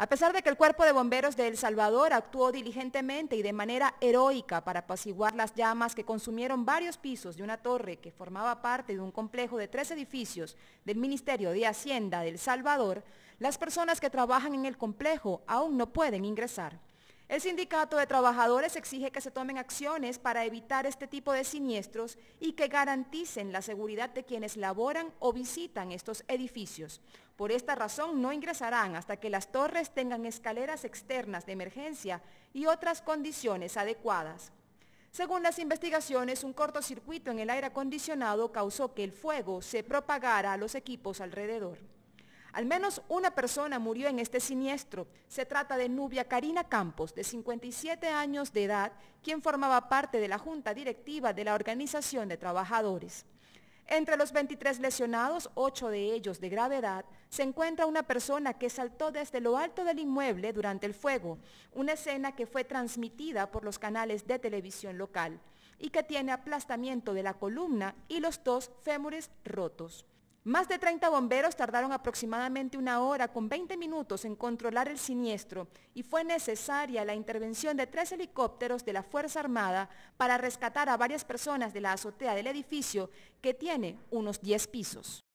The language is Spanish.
A pesar de que el Cuerpo de Bomberos de El Salvador actuó diligentemente y de manera heroica para apaciguar las llamas que consumieron varios pisos de una torre que formaba parte de un complejo de tres edificios del Ministerio de Hacienda de El Salvador, las personas que trabajan en el complejo aún no pueden ingresar. El sindicato de trabajadores exige que se tomen acciones para evitar este tipo de siniestros y que garanticen la seguridad de quienes laboran o visitan estos edificios. Por esta razón no ingresarán hasta que las torres tengan escaleras externas de emergencia y otras condiciones adecuadas. Según las investigaciones, un cortocircuito en el aire acondicionado causó que el fuego se propagara a los equipos alrededor. Al menos una persona murió en este siniestro. Se trata de Nubia Karina Campos, de 57 años de edad, quien formaba parte de la junta directiva de la Organización de Trabajadores. Entre los 23 lesionados, 8 de ellos de gravedad, se encuentra una persona que saltó desde lo alto del inmueble durante el fuego, una escena que fue transmitida por los canales de televisión local y que tiene aplastamiento de la columna y los dos fémures rotos. Más de 30 bomberos tardaron aproximadamente una hora con 20 minutos en controlar el siniestro y fue necesaria la intervención de tres helicópteros de la Fuerza Armada para rescatar a varias personas de la azotea del edificio que tiene unos 10 pisos.